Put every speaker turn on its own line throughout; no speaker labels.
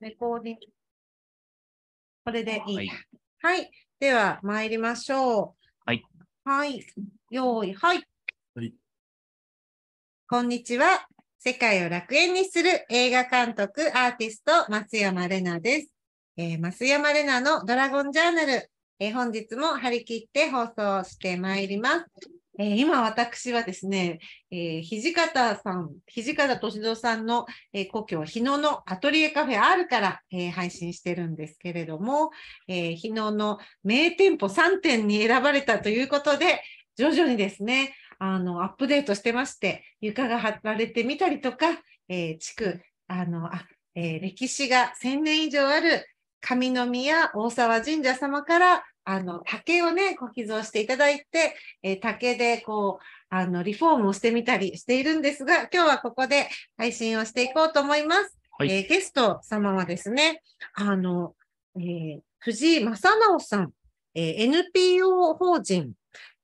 レコーディング。これでいい。はい、はい。では、参りましょう。はい。はい。用意、はい。はい。こんにちは。世界を楽園にする映画監督、アーティスト、松山玲奈です。えー、松山玲奈のドラゴンジャーナル、えー、本日も張り切って放送してまいります。えー、今私はですね、えー、土方さん、土方歳三さんの、えー、故郷、日野のアトリエカフェ R から、えー、配信してるんですけれども、えー、日野の名店舗3店に選ばれたということで、徐々にですね、あの、アップデートしてまして、床が張られてみたりとか、えー、地区、あの、あえー、歴史が1000年以上ある上宮大沢神社様からあの、竹をね、ご寄贈していただいて、えー、竹でこう、あの、リフォームをしてみたりしているんですが、今日はここで配信をしていこうと思います。はい、えー、ゲスト様はですね、あの、えー、藤井正直さん、え NPO 法人、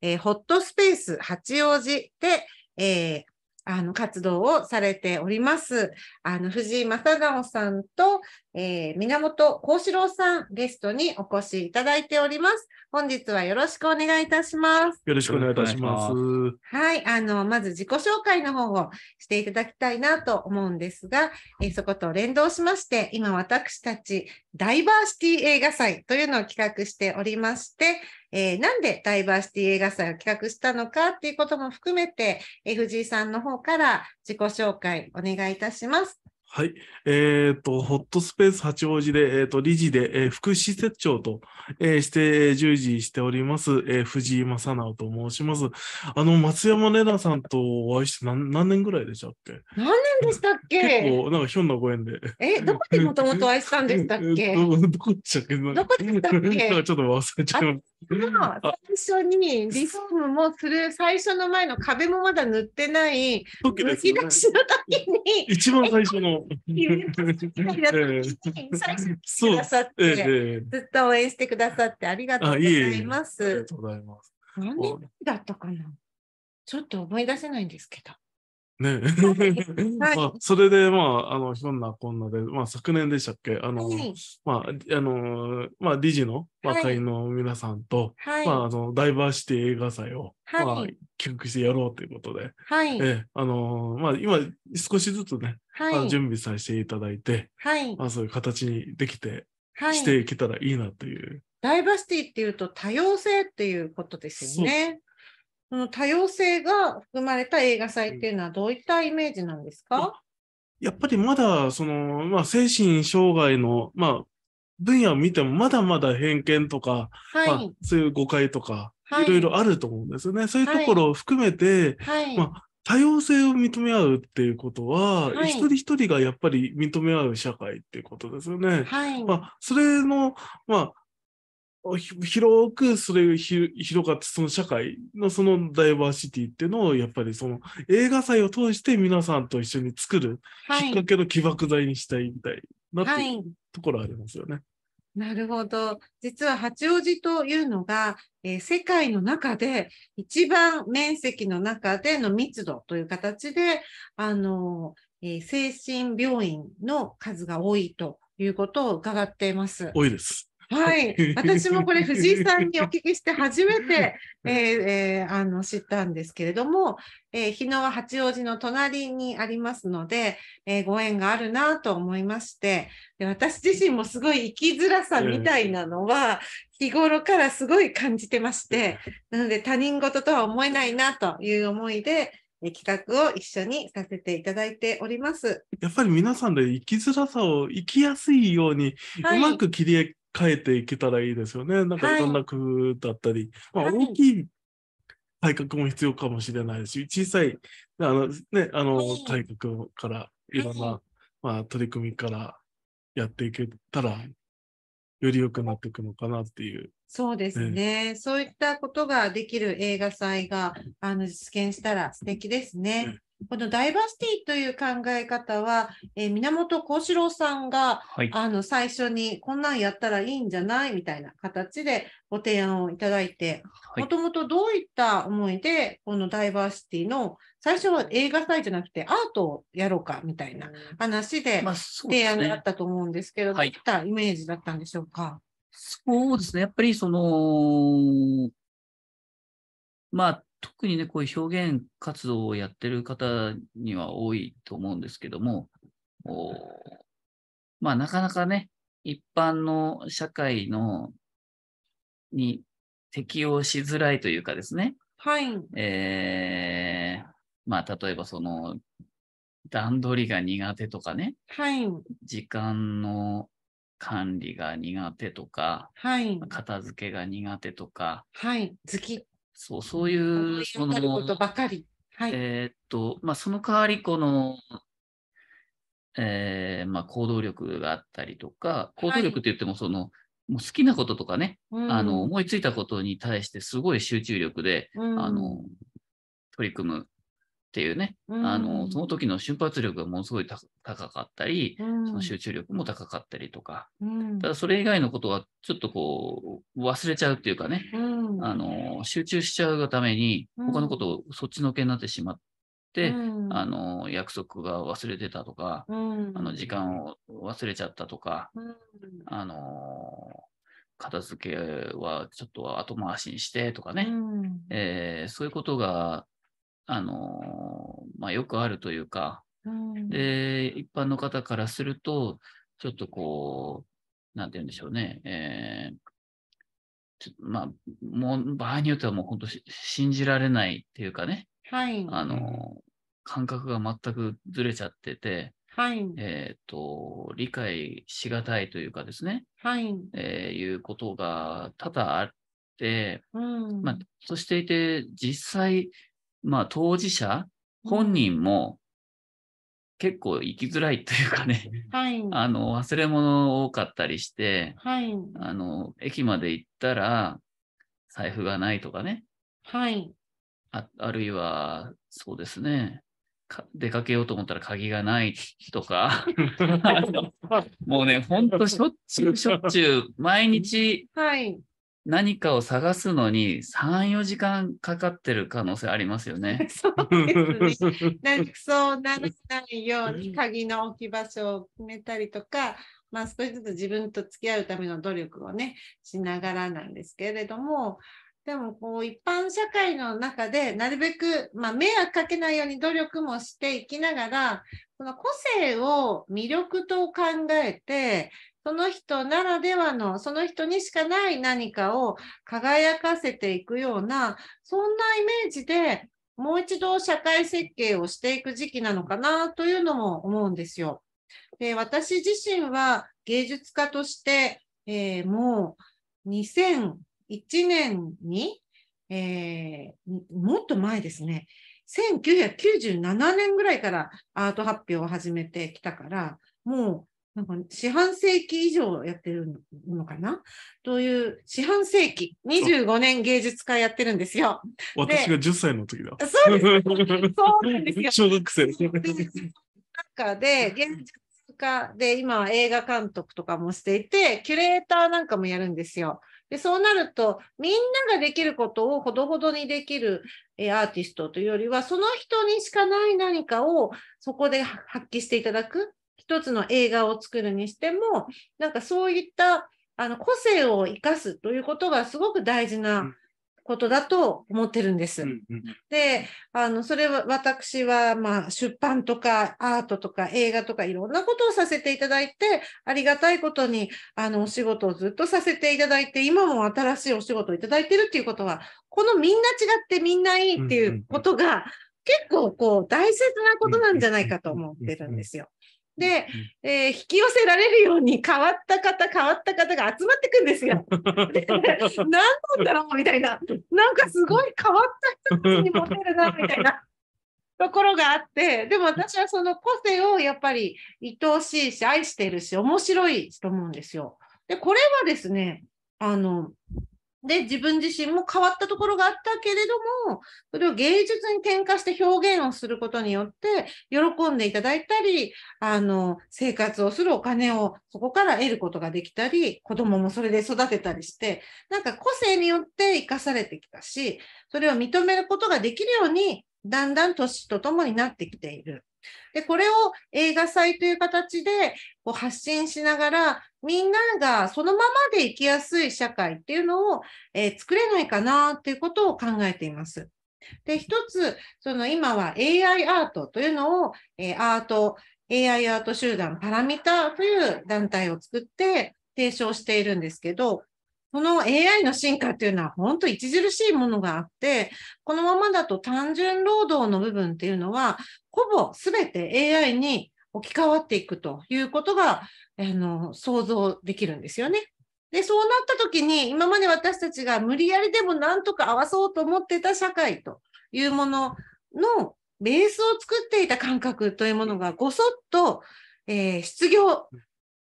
えホットスペース八王子で、えあの活動をされております。あの藤井正直さんと、えー、源幸四郎さんゲストにお越しいただいております。本日はよろしくお願いいたします。よろしくお願いいたします。はい、あの、まず自己紹介の方をしていただきたいなと思うんですが、えそこと連動しまして、今私たちダイバーシティ映画祭というのを企画しておりまして、えー、なんでダイバーシティ映画祭を企画したのかっていうことも含めて、f 藤井さんの方から自己紹介お願いいたします。
はい。えっ、ー、と、ホットスペース八王子で、えっ、ー、と、理事で、えー、副施設長と、えー、して、従事しております、えー、藤井正直と申します。あの、松山玲奈さんとお会いして何何年ぐらいでしたっけ
何年でしたっけ結構、
なんかひょんなご縁で。え、どこでもとも
とお会いしたんでしたっけ ど
こでしたっけどこ
でしたっけ ちょっと
忘れちゃいまし
最
初にリフォームもする最初の前の壁もまだ塗ってないむき出しの時に
一番最初のイベにてくださって、ず
っと応援してくださってありがとうございます。ありが
とうご
ざいます。
何年だったかなちょっと思い出せないんですけど。
ね、はい まあ、それで、まあ、あの、ひょんなこんなで、まあ、昨年でしたっけ、あの、はい、まあ、あの、まあ、理事の、まあ、会の皆さんと、はい、まあ、あの、ダイバーシティ映画祭を、まあ、企画してやろうということで、はい、え、あの、まあ、今、少しずつね、はい、準備させていただいて、
は
い、ま
あ、そういう形にできて、していけたらいいなという。
ダイバーシティっていうと多様性っていうことですよね。その多様性が含まれた映画祭っていうのはどういったイメージなんですか
やっぱりまだその、まあ、精神障害の、まあ、分野を見てもまだまだ偏見とか、はいまあ、そういう誤解とか、はい、いろいろあると思うんですよね。そういうところを含めて、はい、まあ、多様性を認め合うっていうことは、はい、一人一人がやっぱり認め合う社会っていうことですよね。はい、まあ、それの、まあ、広くそれが広がってその社会のそのダイバーシティっていうのをやっぱりその映画祭を通して皆さんと一緒に作るきっかけの起爆剤にしたいみたいなっていうところありますよね。は
い、なるほど。実は八王子というのが、えー、世界の中で一番面積の中での密度という形で、あのえー、精神病院の数が多いということを伺っています。多いです。はい、私もこれ藤井さんにお聞きして初めて、えー、えー、あの知ったんですけれども、えー、日野は八王子の隣にありますので、えー、ご縁があるなと思いましてで私自身もすごい生きづらさみたいなのは日頃からすごい感じてましてなので他人事とは思えないなという思いで、企画を一緒にさせていただいております。
やっぱり皆さんで生きづらさを生きやすいように、はい、うまく切り変えていけたらいいですよね。なんかいろんな工夫だったり、はい、まあ、大きい改革も必要かもしれないし、小さい、あの、ね、あの、改革から、いろんな、まあ、取り組みからやっていけたら、より良くなっていくのかなっていう。
そうですね。ねそういったことができる映画祭が、あの、実現したら素敵ですね。ねこのダイバーシティという考え方は、えー、源幸四郎さんが、はい、あの最初にこんなんやったらいいんじゃないみたいな形でご提案をいただいて、もともとどういった思いでこのダイバーシティの最初は映画祭じゃなくてアートをやろうかみたいな話で提案あったと思うんですけど、まあね、どういったイメージだったんでしょうか、はい、
そうですねやっぱりそのまあ特にね、こういう表現活動をやってる方には多いと思うんですけども、おまあ、なかなかね、一般の社会のに適応しづらいというかですね。はい。えー、まあ、例えばその、段取りが苦手とかね。はい。時間の管理が苦手とか、はい。片付けが苦手とか。
はい。好き。
そう、そういう、その、ことばかり。はい、えー、っと、まあ、その代わり、この、えー、まあ、行動力があったりとか、行動力って言っても、その、はい、もう好きなこととかね、うん、あの、思いついたことに対してすごい集中力で、うん、あの、取り組むっていうね、
うん、あのそ
の時の瞬発力がものすごい高かったり、うん、その集中力も高かったりとか、うん、ただそれ以外のことはちょっとこう忘れちゃうっていうかね、あの集中しちゃうがために他のことをそっちのけになってしまっ
て、あ
の約束が忘れてたとか、あの時間を忘れちゃったとか、あの片付けはちょっと後回しにしてとかね、うん、えー、そういうことがあのまあ、よくあるというか、うん、で、一般の方からすると、ちょっとこう、なんて言うんでしょうね、えーまあ、もう場合によってはもう本当信じられないっていうかね、はい、あの感覚が全くずれちゃってて、はいえーと理解しがたいというかですね、はいえー、いうことが多々あって、う
ん
ま
あ、そしていて実際まあ当事者、本人も結構生きづらいというかね、はい、あの忘れ物多かったりして、
はい、
あ
の駅まで行ったら財布がないとかね、はい、ああるいはそうですね出かけようと思ったら鍵がないとか もうねほんとしょっちゅうしょっちゅう毎日、はい、何かを探すのに3、4時間かかってる可能性ありますよね。そうですね。なんか
そうならないように鍵の置き場所を決めたりとか、まあ、少しずつ自分と付き合うための努力をね、しながらなんですけれども、でもこう一般社会の中でなるべく、まあ、迷惑かけないように努力もしていきながらの個性を魅力と考えてその人ならではの、その人にしかない何かを輝かせていくような、そんなイメージでもう一度社会設計をしていく時期なのかなというのも思うんですよ。で私自身は芸術家として、えー、もう2001年に、えー、もっと前ですね、1997年ぐらいからアート発表を始めてきたから、もうなんか四半世紀以上やってるのかなという四半世紀、25年芸
術家やってるんですよ。私が10歳の時だ。そうなんですよ。小学生中
で芸術家で今映画監督とかもしていて、キュレーターなんかもやるんですよ。でそうなると、みんなができることをほどほどにできるえアーティストというよりは、その人にしかない何かをそこで発揮していただく一つの映画を作るにしても、なんかそういったあの個性を生かすということがすごく大事なことだと思ってるんです。うんうん、で、あの、それは私は、まあ、出版とかアートとか映画とかいろんなことをさせていただいて、ありがたいことに、あの、お仕事をずっとさせていただいて、今も新しいお仕事をいただいてるっていうことは、このみんな違ってみんないいっていうことが、結構こう大切なことなんじゃないかと思ってるんですよ。で、えー、引き寄せられるように変わった方変わった方が集まってくんですよ。
何
なんだろうみたいななんかすごい変わった人たちにモテるな みたいな。ところがあってでも私はその個性をやっぱり愛おしいし愛してるし面白いと思うんですよ。でこれはですねあので、自分自身も変わったところがあったけれども、それを芸術に転化して表現をすることによって、喜んでいただいたり、あの、生活をするお金をそこから得ることができたり、子供もそれで育てたりして、なんか個性によって生かされてきたし、それを認めることができるようにだんだん年とともになってきている。で、これを映画祭という形でこう発信しながら、みんながそのままで生きやすい社会っていうのを、えー、作れないかなっていうことを考えています。で、一つ、その今は AI アートというのを、えー、アート、AI アート集団パラミタという団体を作って提唱しているんですけど、この AI の進化っていうのは本当著しいものがあって、このままだと単純労働の部分っていうのは、ほぼ全て AI に置き換わっていくということが、あの、想像できるんですよね。で、そうなった時に、今まで私たちが無理やりでもなんとか合わそうと思ってた社会というもののベースを作っていた感覚というものがごそっと、えー、失業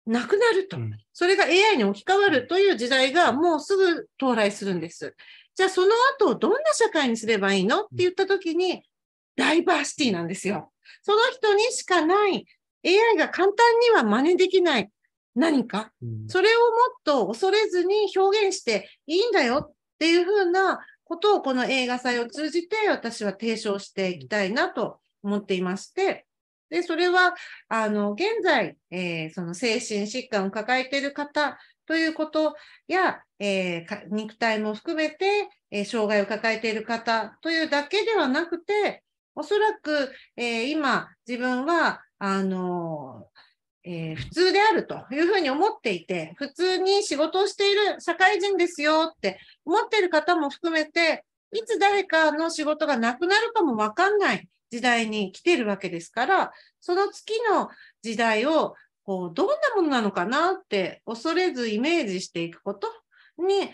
なくなると。それが AI に置き換わるという時代がもうすぐ到来するんです。じゃあその後どんな社会にすればいいのって言った時にダイバーシティなんですよ。その人にしかない AI が簡単には真似できない何か、それをもっと恐れずに表現していいんだよっていうふうなことをこの映画祭を通じて私は提唱していきたいなと思っていまして、で、それは、あの、現在、えー、その精神疾患を抱えている方ということや、えー、肉体も含めて、えー、障害を抱えている方というだけではなくて、おそらく、えー、今、自分は、あのえー、普通であるというふうに思っていて、普通に仕事をしている社会人ですよって思っている方も含めて、いつ誰かの仕事がなくなるかもわかんない。時代に来てるわけですから、その月の時代をこうどんなものなのかなって恐れずイメージしていくことに、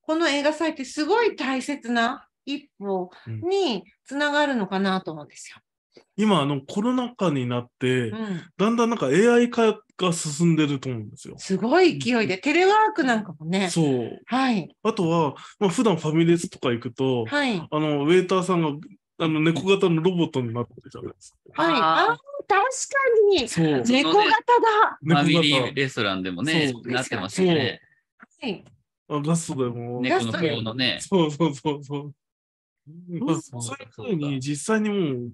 この映画祭ってすごい大切な一歩につながるのかなと思うんですよ。
うん、今あのコロナ禍になって、うん、だんだんなんか AI 化が進んでると思うんですよ。すご
い勢いで、テレワークなんか
もね。そう。はい。あとは、まあ、普段ファミレスとか行くと、はい、あの、ウェイターさんがあの猫型のロボットになってるじゃないです
か。はい。ああ、確かに。そう。猫型だ。
ファミリーレストランでもね、なってますね。はい。あストでも。猫の方のね。そうそ
うそうそう。そういうふうに実際にもう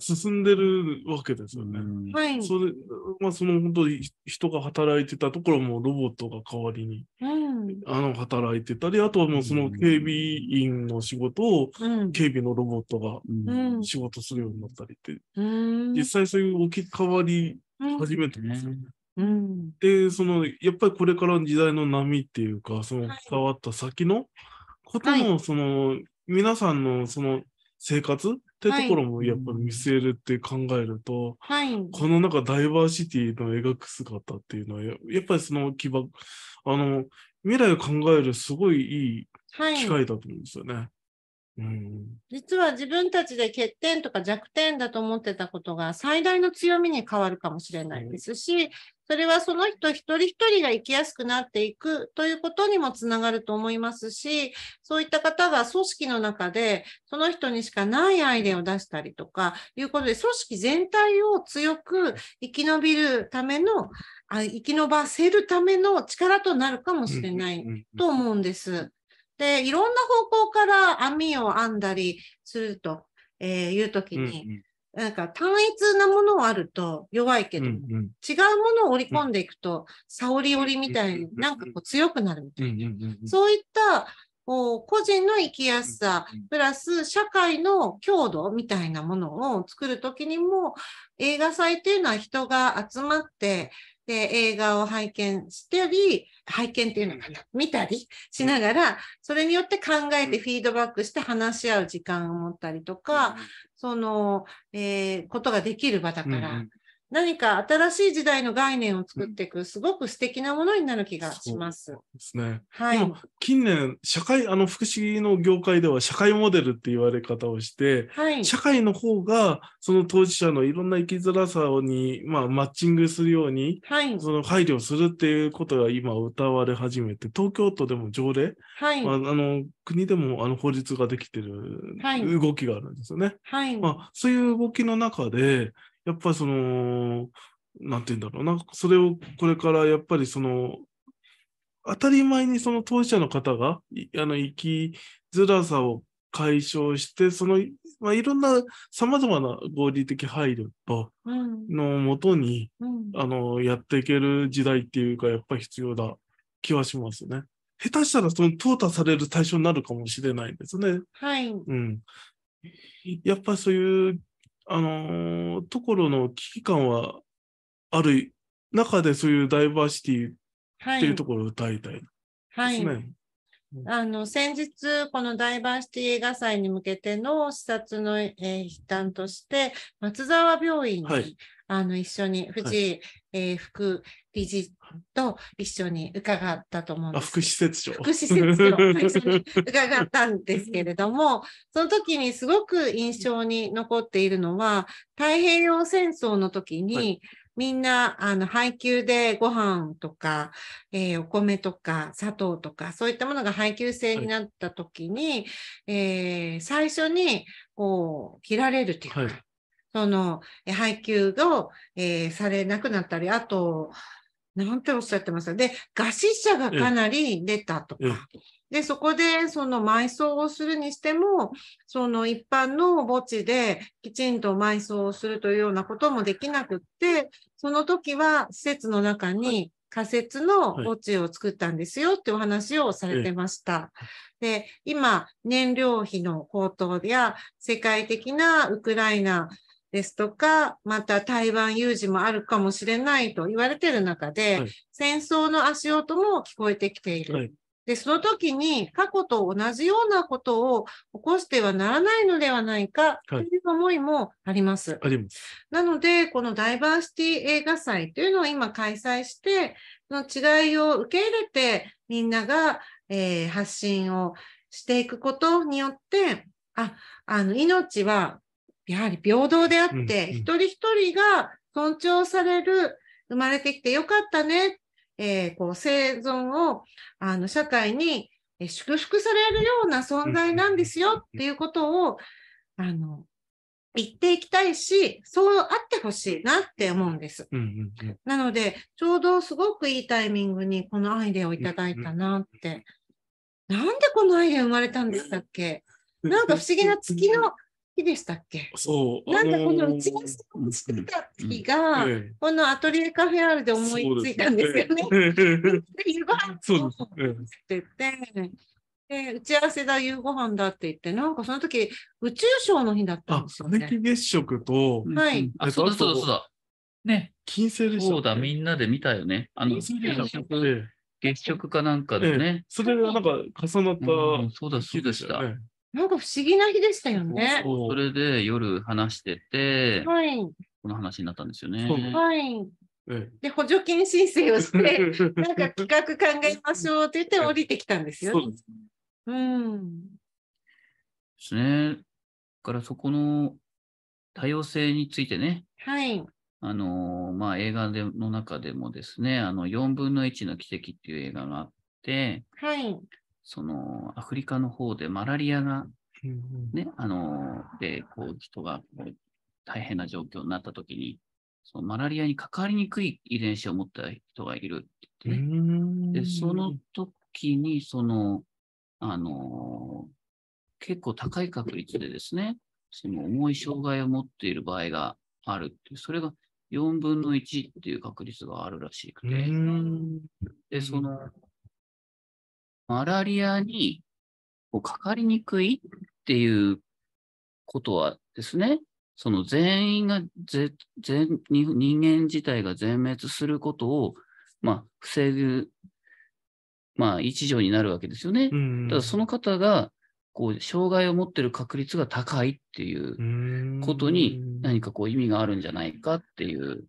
進んでるわけですよね。はい。それ、まあ、その本当に人が働いてたところもロボットが代わりに、うん、あの、働いてたり、あとはもうその警備員の仕事を、警備のロボットが仕事するようになったりって、
うん、実際
そういう置き換わり始めてますよね。うん、でそのやっぱりこれからの時代の波っていうかその伝わった先のことも、はい、その皆さんのその生活、ってところもやっぱり見据えるって考えると、はい、このかダイバーシティの描く姿っていうのはやっぱりその基盤あの未来を考えるすごいいい機会だと思うんですよね。はいうん、
実は自分たちで欠点とか弱点だと思ってたことが最大の強みに変わるかもしれないですし、それはその人一人一人が生きやすくなっていくということにもつながると思いますし、そういった方が組織の中でその人にしかないアイデアを出したりとかいうことで、組織全体を強く生き延びるための、あ生き延ばせるための力となるかもしれないと思うんです。で、いろんな方向から網を編んだりすると、えー、いうときに、なんか単一なものはあると弱いけど、うんうん、違うものを織り込んでいくと、さおり織りみたいになんかこう強くなるみたいな。そういったこう個人の生きやすさ、プラス社会の強度みたいなものを作るときにも、映画祭っていうのは人が集まって、で、映画を拝見したり、拝見っていうのかな、見たりしながら、それによって考えてフィードバックして話し合う時間を持ったりとか、その、えー、ことができる場だから、うん何か新しい時代の概念を作っていく、すごく素敵なものになる気がします。
ですね。はい。近年、社会、あの、福祉の業界では社会モデルって言われ方をして、はい、社会の方が、その当事者のいろんな生きづらさに、まあ、マッチングするように、はい、その配慮するっていうことが今、歌われ始めて、東京都でも条例、はい、まあ、あの、国でもあの法律ができてるはい。動きがあるんですよね。はい。まあ、そういう動きの中で、やっぱりその、なんて言うんだろうな、それをこれからやっぱりその、当たり前にその当事者の方が、あの、生きづらさを解消して、その、まあ、いろんな様々な合理的配慮と、のもとに、うんあの、やっていける時代っていうか、やっぱり必要だ気はしますね。下手したらその淘汰される対象になるかもしれないですね。
はい。う
ん。やっぱそういうあのー、ところの危機感はある中でそういうダイバーシティっていうところを歌いたいですね。
はい、はいあの先日、このダイバーシティ映画祭に向けての視察の、えー、一端として、松沢病院に、はい、あの一緒に藤井、はい、えー、副理事と一緒に伺ったと思うんです。
福祉施設長。副施設長。一緒に伺っ
たんですけれども、その時にすごく印象に残っているのは、太平洋戦争の時に、はい、みんな、あの、配給でご飯とか、えー、お米とか、砂糖とか、そういったものが配給制になった時に、はい、えー、最初に、こう、切られるというか、はいその配給を、えー、されなくなったり、あと、なんておっしゃってますで、餓死者がかなり出たとか、で、そこでその埋葬をするにしても、その一般の墓地できちんと埋葬をするというようなこともできなくって、その時は施設の中に仮設の墓地を作ったんですよってお話をされてました。で、今、燃料費の高騰や世界的なウクライナですとか、また台湾有事もあるかもしれないと言われている中で、はい、戦争の足音も聞こえてきている。はい、で、その時に過去と同じようなことを起こしてはならないのではないかという思いもあります。はい、なので、このダイバーシティ映画祭というのを今開催して、その違いを受け入れて、みんなが、えー、発信をしていくことによって、あ、あの、命はやはり平等であって、うんうん、一人一人が尊重される、生まれてきてよかったね、えー、こう生存をあの社会に祝福されるような存在なんですよっていうことを、あの、言っていきたいし、そうあってほしいなって思うんです。うんうんうん、なので、ちょうどすごくいいタイミングにこのアイデアをいただいたなって。うんうん、なんでこのアイデア生まれたんでしたっけなんか不思議な月の日でしたっけ
そうなんかこのうち合してた日
が、このアトリエカフェアールで思いついたんですよね。で夕ご飯をってて。で打ち合わせだ、夕ご飯だって言って、なんかその時宇宙ショーの日だったんですよね。あ
月食と、はい、あ、そうだそうだそうだ。ね、金星でしょ、ね、そうだ、みんなで見たよね。あの月食、月食かなんかでね。ええ、それがなんか重なった、うん、そうだそうでした。え
なんか不思議な日でしたよね。
そうそれで夜話してて、はい、この話になったんですよね。は
い、で補助金申請をして、なんか企画考えましょうって言って降りてきたんですよ、ね。そうです、うん、で
すね。からそこの多様性についてね、はい、あのまあ、映画での中でもですね、あの4分の1の奇跡っていう映画があって、はい、そのアフリカの方でマラリアが、ね、あの、で、こう、人がこう大変な状況になった時に、そのマラリアにかかりにくい遺伝子を持った人がいるって言ってね。で、その時に、その、あの、結構高い確率でですね、その重い障害を持っている場合があるってそれが4分の1っていう確率があるらしくて、で、その、マラリアにこうかかりにくいっていうことはですね、その全員がぜ全人間自体が全滅することを、まあ、防ぐ、まあ、一助になるわけですよね。ただその方がこう障害を持ってる確率が高いっていうことに何かこう意味があるんじゃないかっていう、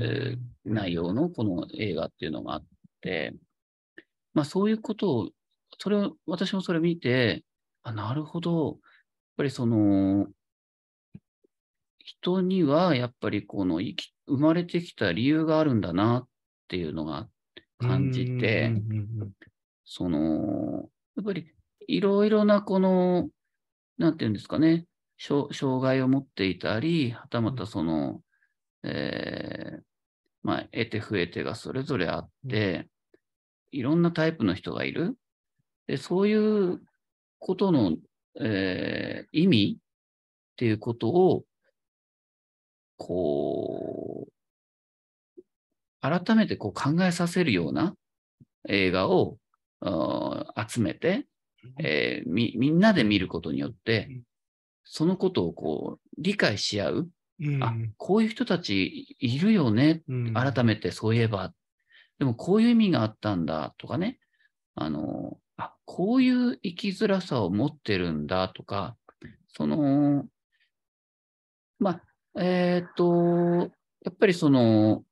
えー、内容のこの映画っていうのがあって、まあ、そういうことをそれを、私もそれ見て、あ、なるほど。やっぱりその、人にはやっぱりこの生き、生まれてきた理由があるんだなっていうのが感じて、その、やっぱりいろいろなこの、なんていうんですかね、障害を持っていたり、はたまたその、うん、えー、まあ、得手不得手がそれぞれあって、いろんなタイプの人がいる。でそういうことの、えー、意味っていうことを、こう、改めてこう考えさせるような映画を集めて、えー、み、みんなで見ることによって、そのことをこう理解し合う、うん、あこういう人たちいるよね、改めてそういえば、でもこういう意味があったんだとかね、あのこういう生きづらさを持ってるんだとか、その、まあ、えっ、ー、と、やっぱりその、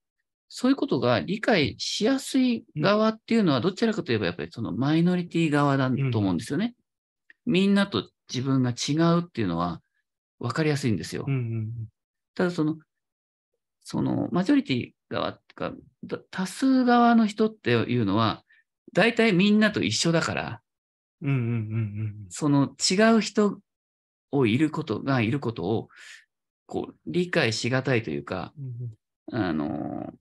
そういうことが理解しやすい側っていうのは、どちらかといえばやっぱりそのマイノリティ側だと思うんですよね。うん、みんなと自分が違うっていうのは分かりやすいんですよ。うんうん、ただその、そのマジョリティ側とか、多数側の人っていうのは、大体みんなと一緒だから、うんうんうんうん、その違う人をいることがいることをこう理解しがたいというか、うん、あの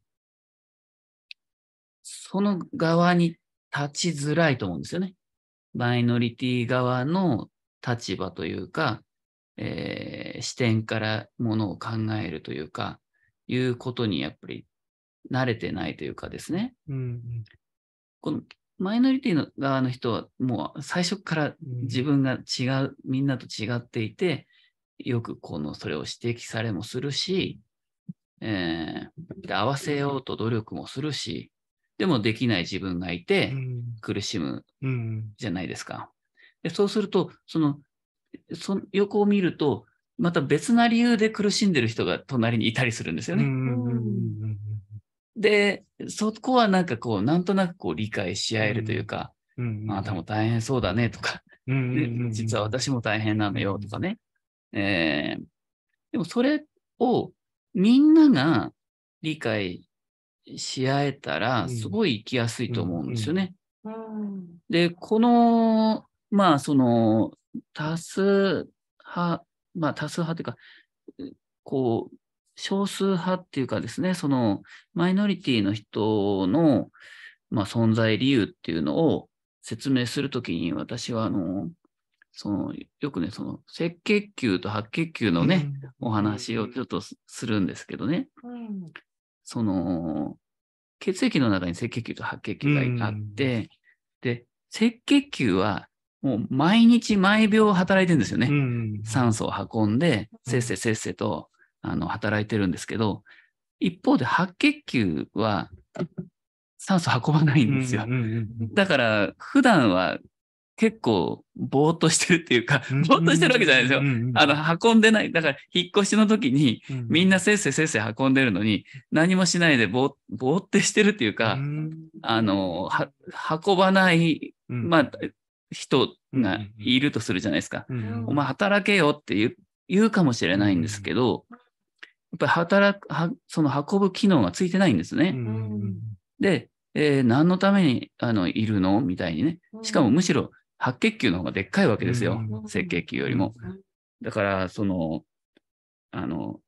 その側に立ちづらいと思うんですよね。マイノリティ側の立場というか、えー、視点からものを考えるというか、いうことにやっぱり慣れてないというかですね。うん、このマイノリティの側の人はもう最初から自分が違う、うん、みんなと違っていて、よくこのそれを指摘されもするし、えー、で合わせようと努力もするし、でもできない自分がいて苦しむじゃないですか。でそうするとそのその横を見るとまた別な理由で苦しんでる人が隣にいたりするんですよね。で、そこはなんかこう、なんとなくこう理解し合えるというか、うんうんうん、あなたも大変そうだねとか、実は私も大変なのよとかね。えー、でもそれをみんなが理解し合えたら、すごい生きやすいと思うんですよね。
うんうんうん、
で、この、まあその、多数派、まあ多数派というか、こう、少数派っていうかですね、そのマイノリティの人の、まあ、存在理由っていうのを説明するときに、私はあの、そのよくね、その赤血球と白血球のね、うん、お話をちょっとするんですけどね、うん、その血液の中に赤血球と白血球があって、うん、で、赤血球はもう毎日毎秒働いてるんですよね。酸素を運んで、せっせせっせとあの働いてるんですけど、一方で白血球は酸素運ばないんですよ。だから普段は結構ぼーっとしてるっていうか、ぼーっとしてるわけじゃないですよ。あの、運んでない。だから、引っ越しの時に、みんなせっせせっせ運んでるのに、何もしないでぼぼーってしてるっていうか、あの、運ばない、まあ、人がいるとするじゃないですか。お前働けよって言うかもしれないんですけど、やっぱり働く、その運ぶ機能がついてないんですね。で、えー、何のためにあのいるのみたいにね。しかもむしろ白血球の方がでっかいわけですよ。赤血球よりも。だから、その、あの、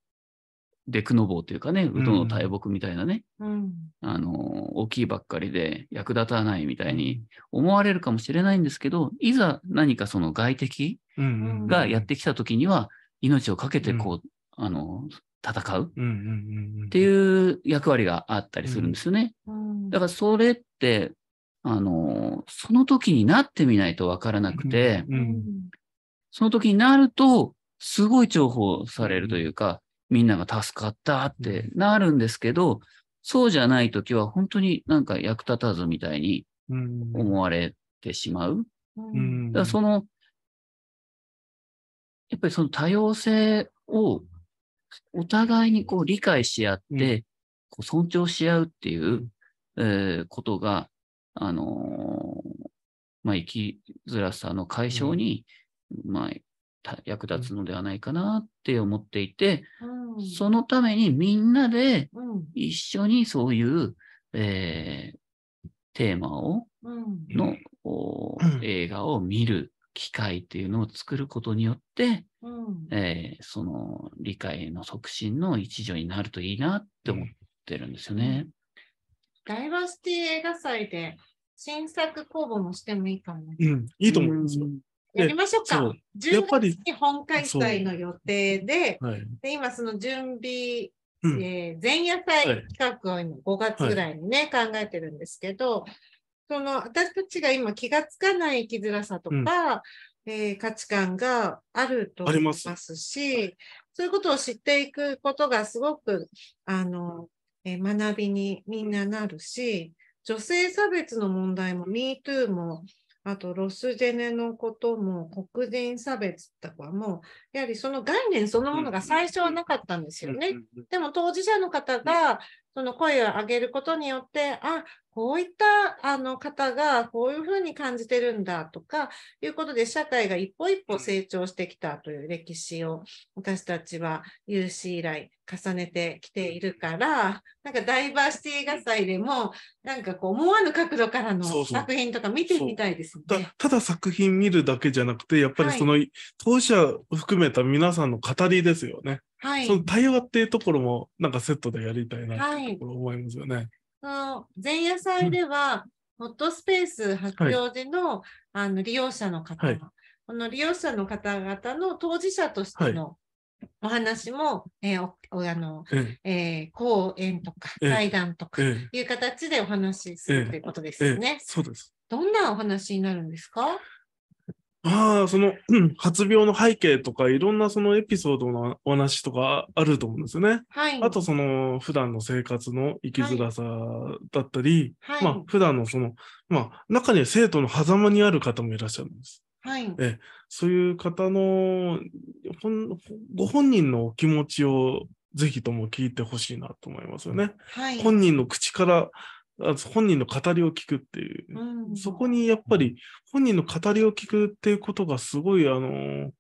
デクノボーというかね、ウドの大木みたいなね、うん、あの、大きいばっかりで役立たないみたいに思われるかもしれないんですけど、いざ何かその外敵がやってきた時には、命をかけてこう、あの、戦うっていう役割があったりするんですよね。だからそれって、あの、その時になってみないとわからなくて、その時になると、すごい重宝されるというか、みんなが助かったってなるんですけど、そうじゃない時は本当になんか役立たずみたいに
思
われてしまう。
だか
らその、やっぱりその多様性をお互いにこう理解し合って、うん、こう尊重し合うっていう、うん、えー、ことが、あのー、まあ、生きづらさの解消に、うん、まあ、役立つのではないかなって思っていて、そのためにみんなで一緒にそういう、えー、テーマを、の、映画を見る機会っていうのを作ることによっ
て、うん、
えー、その理解の促進の一助になるといいなって思ってるんですよね。
ダイバーシティ映画祭で新作公募もしてもいいかも、う
ん、いいと思いますよ。やりましょうか。う
1に本開催の予定で、はい、で今その準備、うん、えー、前夜祭企画を今5月ぐらいにね、はい、考えてるんですけど、その私たちが今気がつかない生きづらさとか、うん、えー、価値観があると思いますしそういうことを知っていくことがすごくあの、えー、学びにみんななるし女性差別の問題も MeToo もあとロスジェネのことも黒人差別とかもやはりその概念そのものが最初はなかったんですよね。でも当事者の方がその声を上げることによって、あ、こういったあの方がこういうふうに感じてるんだとかいうことで社会が一歩一歩成長してきたという歴史を私たちは有志以来重ねてきているから、なんかダイバーシティ画祭でもなんかこう思わぬ角度からの作品とか見てみたいですね。
そうそうただ作品見るだけじゃなくて、やっぱりその、はい、当事者を含めた皆さんの語りですよね。はい、その対話っていうところもなんかセットでやりたいなってところ思いますよね。
はい、前夜祭では、ホットスペース発表でのはい、あの利用者の方、はい、この利用者の方々の当事者としてのお話も、えー、おあのえー、講演とか対談とかいう形でお話しするということですよね。そうですどんなお話になるんですか
ああ、その、発病の背景とか、いろんなそのエピソードのお話とかあると思うんですよね。はい。あと、その、普段の生活の生きづらさだったり、はい。まあ、普段のその、まあ、中には生徒の狭間にある方もいらっしゃるんです。はい。え、そういう方の、ほん、ご本人のお気持ちを、ぜひとも聞いてほしいなと思いますよね。はい。本人の口から本人の語りを聞くっていう、うん、そこにやっぱり本人の語りを聞くっていうことがすごい、あの、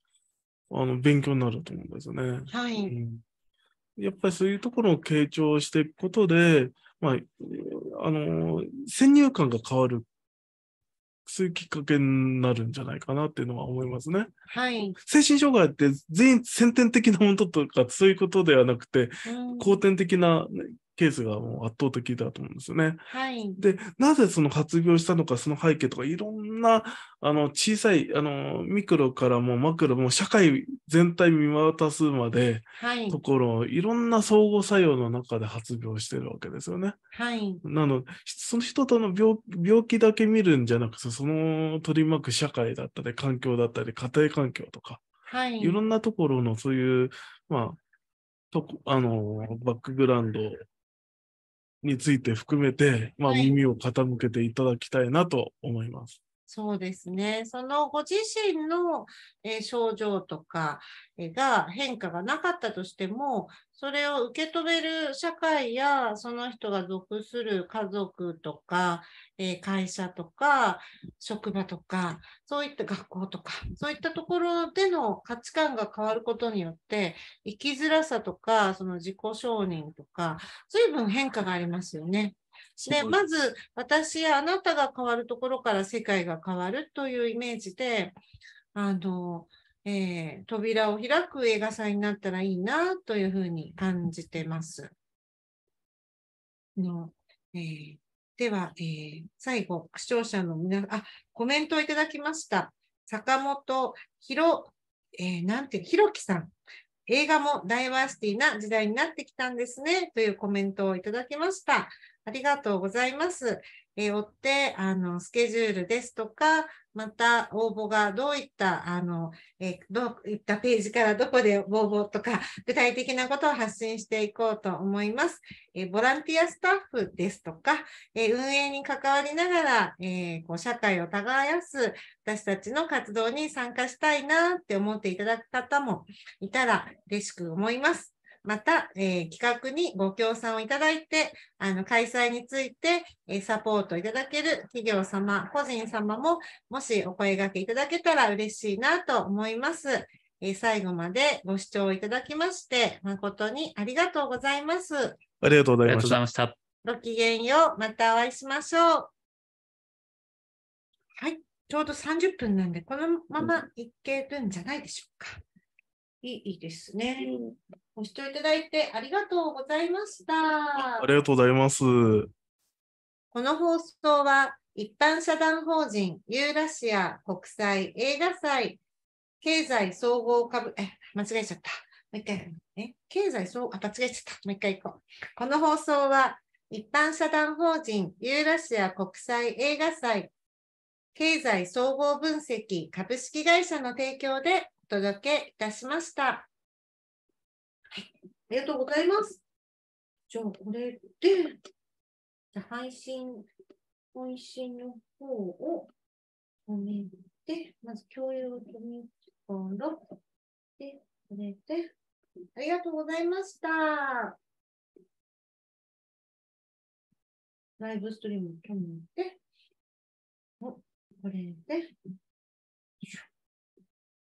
あの勉強になると思うんですよね。はい、うん、やっぱりそういうところを傾聴していくことで、まあ、あの、先入観が変わる。そういうきっかけになるんじゃないかなっていうのは思いますね。はい。精神障害って全員先天的なものとかそういうことではなくて、後天的なケースがもう圧倒的だと思うんですよね。
はい、で
なぜその発病したのかその背景とかいろんなあの小さいあのミクロからもマクロも社会全体見渡すまで、
はい、
と
ころいろんな相互作用の中で発病してるわけですよね。はい、なのでその人との病病気だけ見るんじゃなくてその取り巻く社会だったり環境だったり家庭環境とか、はい、いろんなところのそういうまああのバックグラウンドについて含めて、まあ、耳を傾けていただきたいなと思います。
そうですね。そのご自身の、えー、症状とかが変化がなかったとしても、それを受け止める社会や、その人が属する家族とか、えー、会社とか、職場とか、そういった学校とか、そういったところでの価値観が変わることによって、生きづらさとか、その自己承認とか、随分変化がありますよね。で、まず私やあなたが変わるところから世界が変わるというイメージで、あの、えー、扉を開く映画祭になったらいいなというふうに感じてます。のえー、では、えー、最後、視聴者の皆あ、コメントをいただきました。坂本ひろ、えー、なんて、ひろきさん。映画もダイバーシティな時代になってきたんですねというコメントをいただきました。ありがとうございます。よって、あの、スケジュールですとか、また応募がどういった、あの、えどういったページからどこで応募とか、具体的なことを発信していこうと思います。えボランティアスタッフですとか、え運営に関わりながら、えこう社会を耕す私たちの活動に参加したいなって思っていただく方もいたら嬉しく思います。また、えー、企画にご協賛をいただいて、あの開催について、えー、サポートいただける企業様、個人様も、もしお声がけいただけたら嬉しいなと思います。え最後までご視聴いただきまして、誠にありがとうございます。
ありがとうご
ざいました。
ごきげんよう。またお会いしましょう。はい。ちょうど30分なんで、このままいけるんじゃないでしょうか。いいですね。ご視聴いただいてありがとうございました。あ
りがとうございます。
この放送は一般社団法人ユーラシア国際映画祭経済総合株、え、間違えちゃった。もう一回、え、経済総合、あ、間違えちゃった。もう一回行こう。この放送は一般社団法人ユーラシア国際映画祭経済総合分析株式会社の提供で届けいたしました。はい、ありがとうございます。じゃあ、これで、じゃ配信、配信の方を止めて、まず共有を止め
から、で、これで、ありがとうございました。ライブストリームを止めて、お、これで、